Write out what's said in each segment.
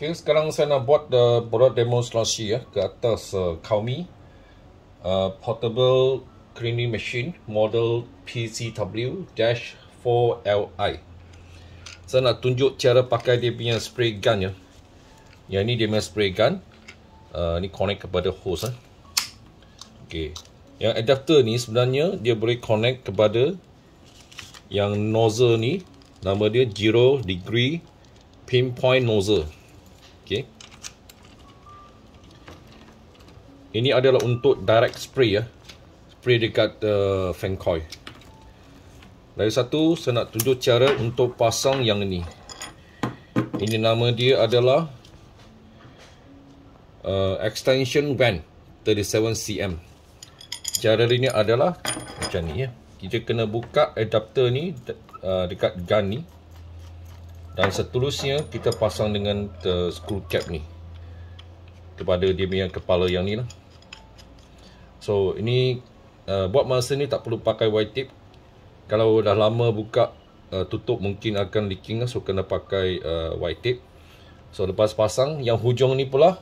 Okay, sekarang saya nak buat uh, borat demonstrasi ya ke atas uh, Xiaomi uh, portable cleaning machine model PCW-4LI. Saya nak tunjuk cara pakai dia punya spray gun ya. Yang ni dia punya spray gun. Uh, ni connect kepada hose eh. Okay. Yang adapter ni sebenarnya dia boleh connect kepada yang nozzle ni. Nama dia 0 degree pinpoint nozzle. Ini adalah untuk direct spray ya. Spray dekat uh, fan coil. Lagi satu, saya nak tunjuk cara untuk pasang yang ini. Ini nama dia adalah uh, extension vent 37cm. Cara ini adalah macam ni ya. Kita kena buka adapter ni uh, dekat gun ni. Dan seterusnya kita pasang dengan uh, screw cap ni kepada dia punya kepala yang ni lah so ini uh, buat masa ni tak perlu pakai white tip kalau dah lama buka uh, tutup mungkin akan leaking lah. so kena pakai uh, white tip so lepas pasang yang hujung ni pula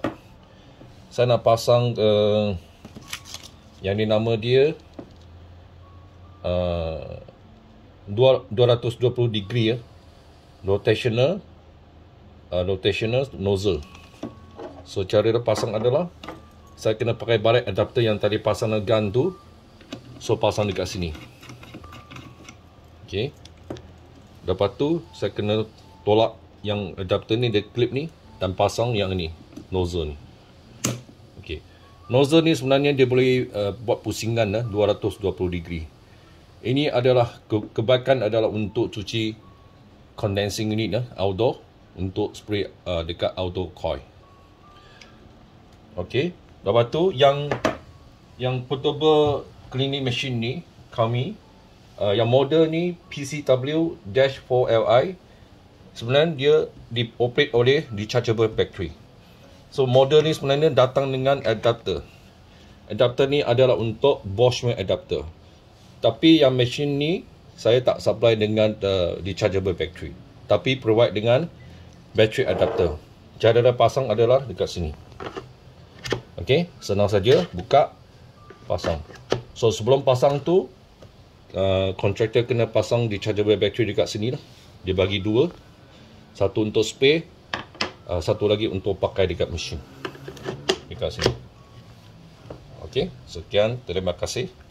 saya nak pasang uh, yang ni nama dia uh, 220 degree ya rotational uh, rotational nozzle So cara dia pasang adalah Saya kena pakai balik adapter yang tadi pasang gun tu So pasang dekat sini Okay Lepas tu saya kena tolak yang adapter ni dia clip ni Dan pasang yang ni Nozzle ni Okay Nozzle ni sebenarnya dia boleh uh, buat pusingan lah uh, 220 degree Ini adalah ke kebaikan adalah untuk cuci Condensing unit lah uh, outdoor untuk spray uh, dekat auto coil Okay, Lepas tu yang yang portable cleaning machine ni kami uh, yang model ni PCW-4LI sebenarnya dia dioperate oleh rechargeable battery. So model ni sebenarnya datang dengan adapter. Adapter ni adalah untuk Bosch adapter. Tapi yang machine ni saya tak supply dengan uh, rechargeable battery. Tapi provide dengan battery adapter. Cara dia pasang adalah dekat sini. Okey, senang saja buka pasang. So sebelum pasang tu kontraktor uh, kena pasang di chargeable battery dekat sini lah. Dia bagi dua. Satu untuk spare, uh, satu lagi untuk pakai dekat mesin. Dekat sini. Okey, sekian terima kasih.